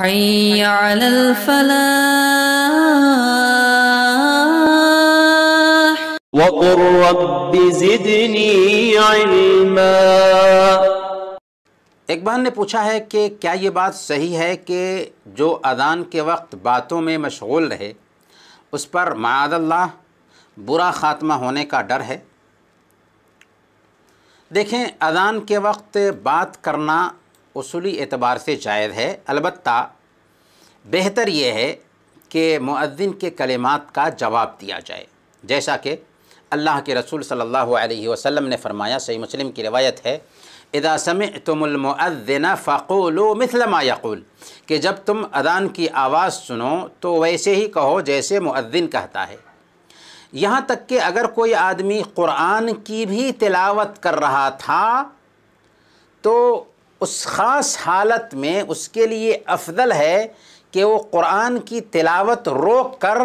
حي على الفلاح وقل رب زدني علما एक बहन ने पूछा है कि क्या ये बात सही है कि जो अदान के वक्त बातों में मशगूल रहे उस पर मादल्ला बुरा ख़ात्मा होने का डर है देखें अदान के वक्त बात करना उसूली एतबार से जायज़ है अलबत् बेहतर यह है कि मुद्दिन के कलिमात का जवाब दिया जाए जैसा कि अल्लाह के रसूल सल्लल्लाहु अलैहि वसल्लम ने फरमाया सही मुस्लिम की रिवायत है इदा समितमुलमद्दिन फ़क़ुल मिसलमा यक़ुल कि जब तुम अदान की आवाज़ सुनो तो वैसे ही कहो जैसे मुअद्दिन कहता है यहाँ तक कि अगर कोई आदमी क़ुरान की भी तिलावत कर रहा था तो उस ख़ास हालत में उसके लिए अफजल है कि वो कुरान की तिलावत रोक कर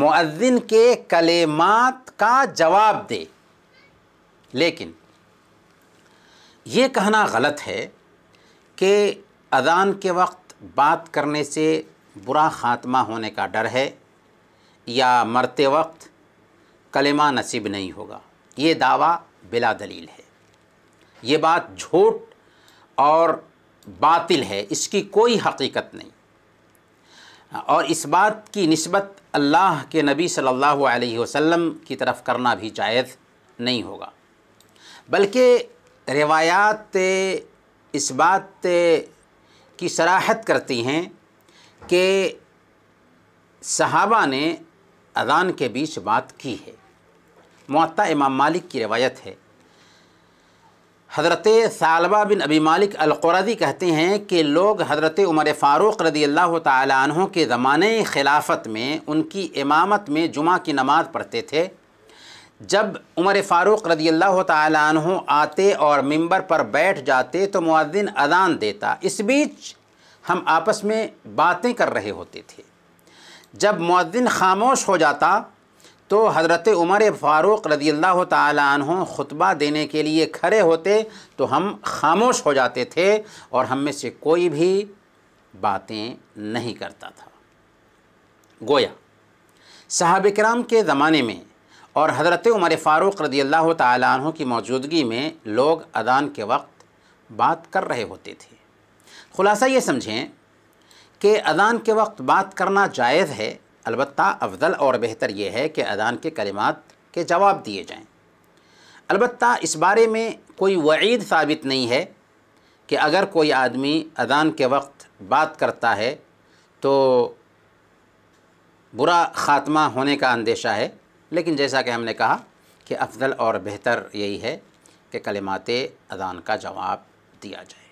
मुअद्दिन के कलेमात का जवाब दे लेकिन ये कहना गलत है कि अजान के वक्त बात करने से बुरा ख़ात्मा होने का डर है या मरते वक्त कलेमा नसीब नहीं होगा ये दावा बिला दलील है ये बात झूठ और बातिल है इसकी कोई हकीकत नहीं और इस बात की नस्बत अल्लाह के नबी सल्लल्लाहु अलैहि वसल्लम की तरफ करना भी जायज़ नहीं होगा बल्कि रिवायात इस बात की सराहत करती हैं कि सहाबा ने अजान के बीच बात की है मत्ता इमाम मालिक की रवायत है हज़रत सालबा बिन अबी मालिक अलकुरदी कहते हैं कि लोग हज़रत उमर फ़ारूक़ रदी अल्लाह तहों के ज़माने खिलाफत में उनकी इमामत में जुमा की नमाज़ पढ़ते थे जब उमर फ़ारूक़ रदी अल्लाह तहों आते और मंबर पर बैठ जाते तो मुआदिन अजान देता इस बीच हम आपस में बातें कर रहे होते थे जब मुआदिन खामोश हो जाता तो हज़रत उमर फ़ारूक़ रदी अल्लाह तहों ख़ुतबा देने के लिए खड़े होते तो हम खामोश हो जाते थे और हम में से कोई भी बातें नहीं करता था गोया साहब कराम के ज़माने में और हज़रत उमर फ़ारूक़ रदी अल्लाह तहों की मौजूदगी में लोग अदान के वक्त बात कर रहे होते थे ख़ुलासा ये समझें कि अदान के वक्त बात करना जायज़ है अलबत् अफजल और बेहतर यह है कि अदान के कलिमात के जवाब दिए जाएँ अलबत् इस बारे में कोई वईद साबित नहीं है कि अगर कोई आदमी अदान के वक्त बात करता है तो बुरा ख़ात्मा होने का अंदेशा है लेकिन जैसा कि हमने कहा कि अफजल और बेहतर यही है कि कलिमात अदान का जवाब दिया जाए